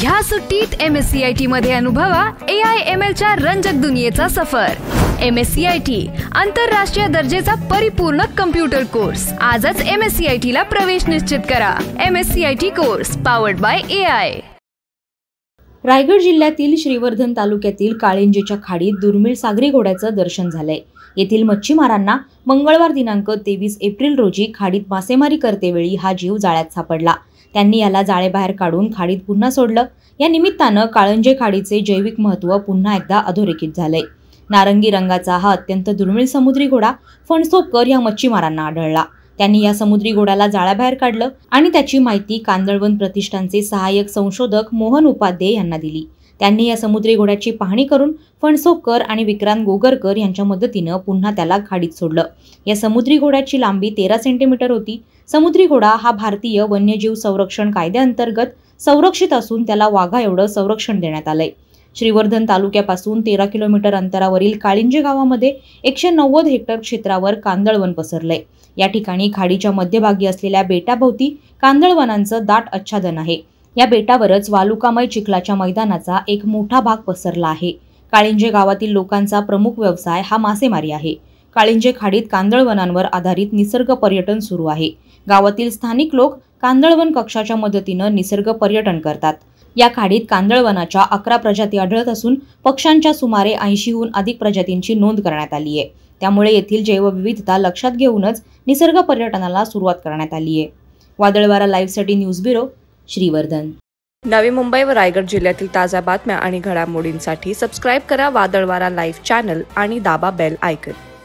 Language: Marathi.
ह्या सुट्टीत M S C I T मध्ये अनुभवा ए आय एम एल च्या रंजक दुनियेचा सफर M S C I T आंतरराष्ट्रीय दर्जेचा परिपूर्ण कम्प्युटर कोर्स आजच M S C I T ला प्रवेश निश्चित करा M S C I T course powered by A I Raigad जिल्ह्यातील श्रीवर्धन तालुक्यातील काळिंजीच्या खाडीत दुर्मिळ सागरी घोड्याचं दर्शन झालंय येथील मच्छीमारांना मंगळवार दिनांक तेवीस एप्रिल रोजी खाडीत मासेमारी करतेवेळी हा जीव जाळ्यात सापडला त्यांनी याला जाळेबाहेर काढून खाडीत पुन्हा सोडलं या निमित्तानं काळंजे खाडीचे जैविक महत्त्व पुन्हा एकदा अधोरेखित झालंय नारंगी रंगाचा हा अत्यंत दुर्मिळ समुद्री घोडा फणसोपकर या मच्छीमारांना आढळला त्यांनी या समुद्री घोड्याला जाळ्याबाहेर काढलं आणि त्याची माहिती कांदळवन प्रतिष्ठानचे सहाय्यक संशोधक मोहन उपाध्ये यांना दिली त्यांनी या समुद्री घोड्याची पाहणी करून फणसोपकर आणि विक्रांत गोगरकर यांच्या मदतीनं पुन्हा त्याला खाडीत सोडलं या समुद्री घोड्याची लांबी तेरा सेंटीमीटर होती समुद्री घोडा हा भारतीय वन्यजीव संरक्षण कायद्याअंतर्गत संरक्षित असून त्याला वाघा एवढं संरक्षण देण्यात आलंय श्रीवर्धन तालुक्यापासून तेरा किलोमीटर अंतरावरील काळिंजे गावामध्ये एकशे नव्वद हेक्टर क्षेत्रावर कांदळवन पसरलंय या ठिकाणी खाडीच्या मध्यभागी असलेल्या बेटाभोवती कांदळवनांचं दाट आच्छादन आहे या बेटावरच वालुकामय चिखलाच्या मैदानाचा एक मोठा भाग पसरला आहे काळिंजे गावातील लोकांचा प्रमुख व्यवसाय हा मासेमारी आहे काळिंजे खाडीत कांदळवनांवर आधारित निसर्ग पर्यटन सुरू आहे गावातील स्थानिक लोक कांदळवन कक्षाच्या मदतीनं निसर्ग पर्यटन करतात या खाडीत कांदळवनाच्या अकरा प्रजाती आढळत असून पक्ष्यांच्या सुमारे ऐंशीहून अधिक प्रजातींची नोंद करण्यात आली आहे त्यामुळे येथील जैवविविधता लक्षात घेऊनच निसर्ग पर्यटनाला सुरुवात करण्यात आली आहे वादळवारा लाईव्हसाठी न्यूज ब्युरो श्रीवर्धन नवी मुंबई व रायगड जिल्ह्यातील ताज्या बातम्या आणि घडामोडींसाठी सबस्क्राईब करा वादळवारा लाईव्ह चॅनल आणि दाबा बेल आयकन